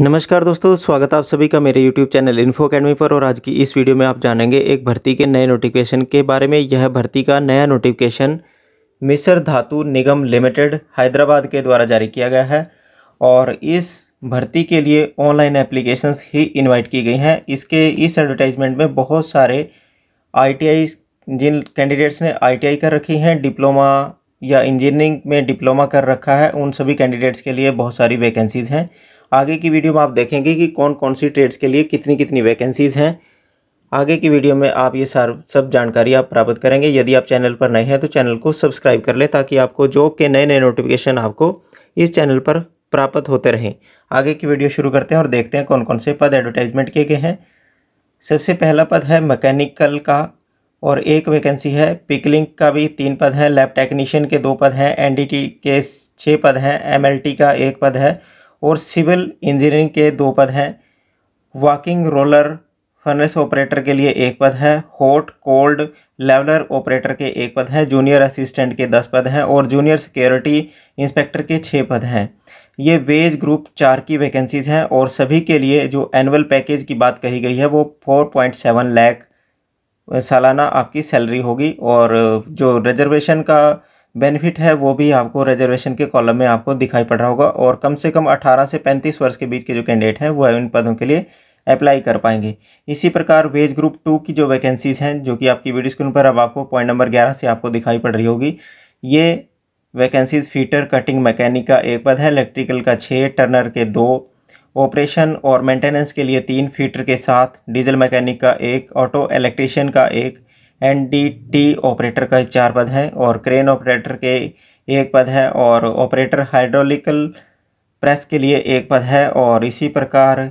नमस्कार दोस्तों स्वागत आप सभी का मेरे YouTube चैनल इन्फो अकेडमी पर और आज की इस वीडियो में आप जानेंगे एक भर्ती के नए नोटिफिकेशन के बारे में यह भर्ती का नया नोटिफिकेशन मिसर धातु निगम लिमिटेड हैदराबाद के द्वारा जारी किया गया है और इस भर्ती के लिए ऑनलाइन एप्लीकेशंस ही इनवाइट की गई हैं इसके इस एडवर्टाइजमेंट में बहुत सारे आई जिन कैंडिडेट्स ने आई कर रखी हैं डिप्लोमा या इंजीनियरिंग में डिप्लोमा कर रखा है उन सभी कैंडिडेट्स के लिए बहुत सारी वैकेंसीज़ हैं आगे की वीडियो में आप देखेंगे कि कौन कौन सी ट्रेड्स के लिए कितनी कितनी वैकेंसीज़ हैं आगे की वीडियो में आप ये सार सब जानकारी आप प्राप्त करेंगे यदि आप चैनल पर नए हैं तो चैनल को सब्सक्राइब कर लें ताकि आपको जॉब के नए नए नोटिफिकेशन आपको इस चैनल पर प्राप्त होते रहें आगे की वीडियो शुरू करते हैं और देखते हैं कौन कौन से पद एडवर्टाइजमेंट किए गए हैं सबसे पहला पद है मैकेनिकल का और एक वैकेंसी है पिकलिंग का भी तीन पद हैं लैब टेक्नीशियन के दो पद हैं एनडीटी के छः पद हैं एमएलटी का एक पद है और सिविल इंजीनियरिंग के दो पद हैं वॉकिंग रोलर फर्नेस ऑपरेटर के लिए एक पद है हॉट कोल्ड लेवलर ऑपरेटर के एक पद हैं जूनियर असिस्टेंट के दस पद हैं और जूनियर सिक्योरिटी इंस्पेक्टर के छः पद हैं ये वेज ग्रुप चार की वैकेंसीज़ हैं और सभी के लिए जो एनुअल पैकेज की बात कही गई है वो फोर पॉइंट सेवन लैख सालाना आपकी सैलरी होगी और जो रिजर्वेशन का बेनिफिट है वो भी आपको रिजर्वेशन के कॉलम में आपको दिखाई पड़ रहा होगा और कम से कम 18 से 35 वर्ष के बीच के जो कैंडिडेट हैं वो इन पदों के लिए अप्लाई कर पाएंगे इसी प्रकार वेज ग्रुप टू की जो वैकेंसीज़ हैं जो कि आपकी वीडियो स्क्रीन पर अब आपको पॉइंट नंबर ग्यारह से आपको दिखाई पड़ रही होगी ये वैकेंसीज फीटर कटिंग मैकेनिक का एक पद है इलेक्ट्रिकल का छः टर्नर के दो ऑपरेशन और मेंटेनेंस के लिए तीन फीटर के साथ डीजल मैकेनिक का एक ऑटो इलेक्ट्रिशियन का एक एन डी टी ऑपरेटर का चार पद हैं और क्रेन ऑपरेटर के एक पद है और ऑपरेटर हाइड्रोलिकल प्रेस के लिए एक पद है और इसी प्रकार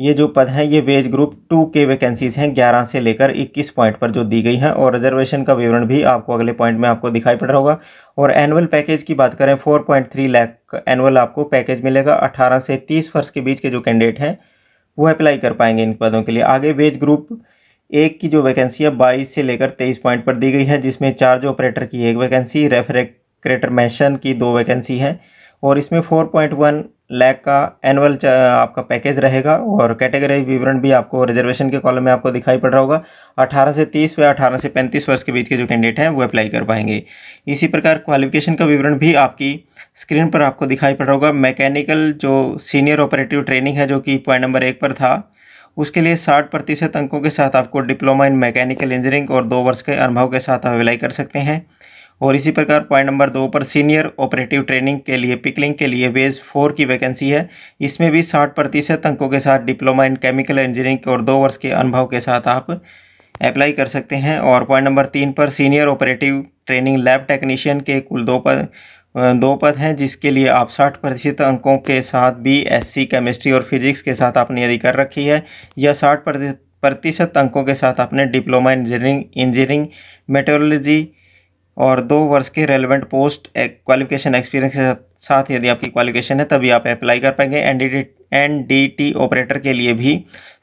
ये जो पद हैं ये वेज ग्रुप टू के वैकेंसीज़ हैं ग्यारह से लेकर इक्कीस पॉइंट पर जो दी गई हैं और रिजर्वेशन का विवरण भी आपको अगले पॉइंट में आपको दिखाई पड़ रहा होगा और एनुअल पैकेज की बात करें four point three lakh annual आपको पैकेज मिलेगा अठारह से तीस वर्ष के बीच के जो कैंडिडेट हैं वो अप्लाई कर पाएंगे इन पदों के लिए आगे वेज ग्रुप एक की जो वैकेंसी है बाईस से लेकर तेईस पॉइंट पर दी गई है जिसमें चार्ज ऑपरेटर की एक वैकेंसी रेफ्रिजरेटर मैशन की दो वैकेंसी हैं और इसमें फोर पॉइंट वन लैख का एनुअल आपका पैकेज रहेगा और कैटेगरी विवरण भी आपको रिजर्वेशन के कॉलम में आपको दिखाई पड़ रहा होगा 18 से 30 व 18 से 35 वर्ष के बीच के जो कैंडिडेट हैं वो अप्लाई कर पाएंगे इसी प्रकार क्वालिफिकेशन का विवरण भी आपकी स्क्रीन पर आपको दिखाई पड़ रहा होगा मैकेनिकल जो सीनियर ऑपरेटिव ट्रेनिंग है जो कि पॉइंट नंबर एक पर था उसके लिए साठ प्रतिशत अंकों के साथ आपको डिप्लोमा इन मैकेनिकल इंजीनियरिंग और दो वर्ष के अनुभव के साथ अप्लाई कर सकते हैं और इसी प्रकार पॉइंट नंबर दो पर सीनियर ऑपरेटिव ट्रेनिंग के लिए पिकलिंग के लिए वेज फोर की वैकेंसी है इसमें भी साठ प्रतिशत अंकों के साथ डिप्लोमा इन केमिकल इंजीनियरिंग और दो वर्ष के अनुभव के साथ आप अप्लाई कर सकते हैं और पॉइंट नंबर तीन पर senior operative training lab technician के कुल दो पर दो पद हैं जिसके लिए आप साठ प्रतिशत अंकों के साथ बी सी केमिस्ट्री और फिजिक्स के साथ आपने यदि कर रखी है या साठ प्रतिशत अंकों के साथ आपने डिप्लोमा इंजीनियरिंग इंजीनियरिंग मेटोलॉजी और दो वर्ष के रेलिवेंट पोस्ट क्वालिफिकेशन एक्सपीरियंस के साथ यदि आपकी क्वालिफिकेशन है तभी आप अप्लाई कर पाएंगे N D N D T operator के लिए भी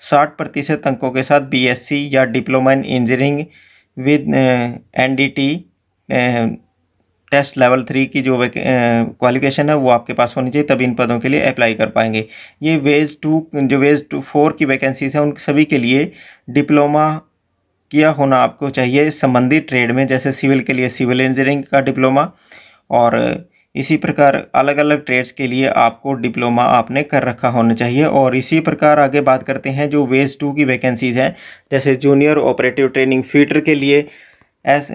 साठ प्रतिशत अंकों के साथ बी एस सी या diploma in engineering with N D T test level three की जो क्वालिफिकेशन है वो आपके पास होनी चाहिए तभी इन पदों के लिए अप्लाई कर पाएंगे ये वेज टू जो वेज टू फोर की वैकेंसीज हैं उन सभी के लिए डिप्लोमा किया होना आपको चाहिए संबंधित ट्रेड में जैसे सिविल के लिए सिविल इंजीनियरिंग का डिप्लोमा और इसी प्रकार अलग अलग ट्रेड्स के लिए आपको डिप्लोमा आपने कर रखा होना चाहिए और इसी प्रकार आगे बात करते हैं जो वेज टू की वैकेंसीज़ हैं जैसे जूनियर ऑपरेटिव ट्रेनिंग फीटर के लिए एस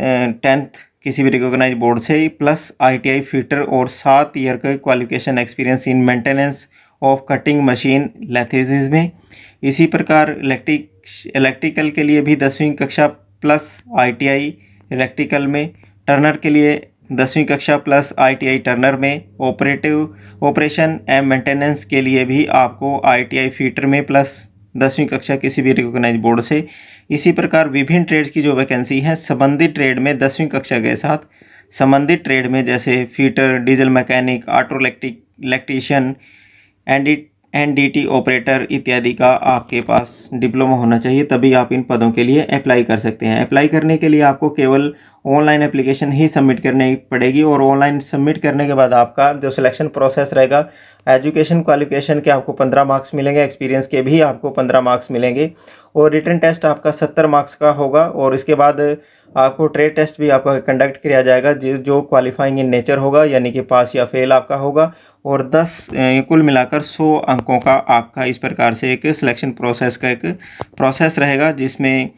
टेंथ किसी भी रिकॉग्नाइज बोर्ड से ही प्लस आईटीआई फीटर और सात ईयर का qualification experience in maintenance of cutting machine lathes में इसी प्रकार इलेक्ट्रिक इलेक्ट्रिकल के लिए भी दसवीं कक्षा प्लस आईटीआई इलेक्ट्रिकल में टर्नर के लिए दसवीं कक्षा प्लस आईटीआई टर्नर में ऑपरेटिव ऑपरेशन एंड मेंटेनेंस के लिए भी आपको आई फीटर में प्लस दसवीं कक्षा किसी भी रिकॉग्नाइज बोर्ड से इसी प्रकार विभिन्न ट्रेड्स की जो वैकेंसी हैं संबंधित ट्रेड में दसवीं कक्षा के साथ संबंधित ट्रेड में जैसे fitter diesel mechanic auto electric electrician and NDT operator इत्यादि का आपके पास डिप्लोमा होना चाहिए तभी आप इन पदों के लिए अप्लाई कर सकते हैं अप्लाई करने के लिए आपको केवल ऑनलाइन एप्लीकेशन ही सबमिट करनी पड़ेगी और ऑनलाइन सबमिट करने के बाद आपका जो सिलेक्शन प्रोसेस रहेगा एजुकेशन क्वालिफिकेशन के आपको पंद्रह मार्क्स मिलेंगे एक्सपीरियंस के भी आपको पंद्रह मार्क्स मिलेंगे और रिटर्न टेस्ट आपका सत्तर मार्क्स का होगा और इसके बाद आपको ट्रेड टेस्ट भी आपका कंडक्ट किया जाएगा जो क्वालिफाइंग इन नेचर होगा यानी कि पास या फेल आपका होगा और 10 कुल मिलाकर 100 अंकों का आपका इस प्रकार से एक सिलेक्शन प्रोसेस का एक प्रोसेस रहेगा जिसमें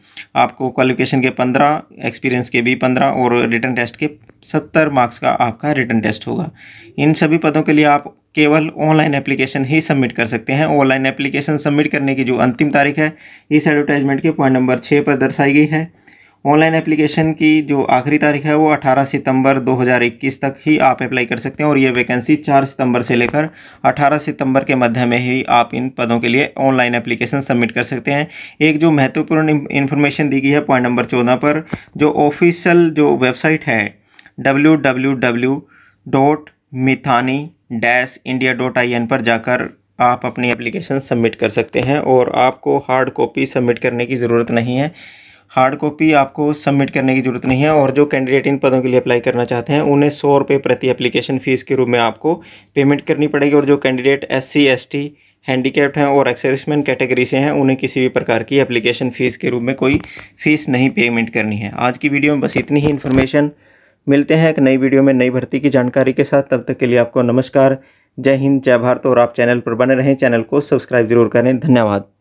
आपको क्वालिफिकेशन के 15 एक्सपीरियंस के भी पंद्रह पंद्रह और रिटर्न टेस्ट के सत्तर मार्क्स का आपका रिटर्न टेस्ट होगा इन सभी पदों के लिए आप केवल ऑनलाइन एप्लीकेशन ही सबमिट कर सकते हैं ऑनलाइन एप्लीकेशन सबमिट करने की जो अंतिम तारीख है इस एडवर्टाइजमेंट के पॉइंट नंबर छः पर दर्शाई गई है ऑनलाइन एप्लीकेशन की जो आखिरी तारीख है वो 18 सितंबर 2021 तक ही आप अप्लाई कर सकते हैं और ये वैकेंसी 4 सितंबर से लेकर 18 सितंबर के मध्य में ही आप इन पदों के लिए ऑनलाइन एप्लीकेशन सबमिट कर सकते हैं एक जो महत्वपूर्ण इन्फॉर्मेशन दी गई है पॉइंट नंबर चौदह पर जो ऑफिशियल जो वेबसाइट है W W W dot Midhani India dot I N पर जाकर आप अपनी एप्लीकेशन सबमिट कर सकते हैं और आपको हार्ड कॉपी सबमिट करने की ज़रूरत नहीं है हार्ड कॉपी आपको सबमिट करने की ज़रूरत नहीं है और जो कैंडिडेट इन पदों के लिए अप्लाई करना चाहते हैं उन्हें सौ रुपये प्रति एप्लीकेशन फ़ीस के रूप में आपको पेमेंट करनी पड़ेगी और जो candidate S C S T handicapped हैं और एक्सर्समैन कैटेगरी से हैं उन्हें किसी भी प्रकार की एप्लीकेशन फ़ीस के रूप में कोई फ़ीस नहीं पेमेंट करनी है आज की वीडियो में बस इतनी ही इन्फॉर्मेशन मिलते हैं एक नई वीडियो में नई भर्ती की जानकारी के साथ तब तक के लिए आपको नमस्कार जय हिंद जय भारत और आप चैनल पर बने रहें चैनल को सब्सक्राइब जरूर करें धन्यवाद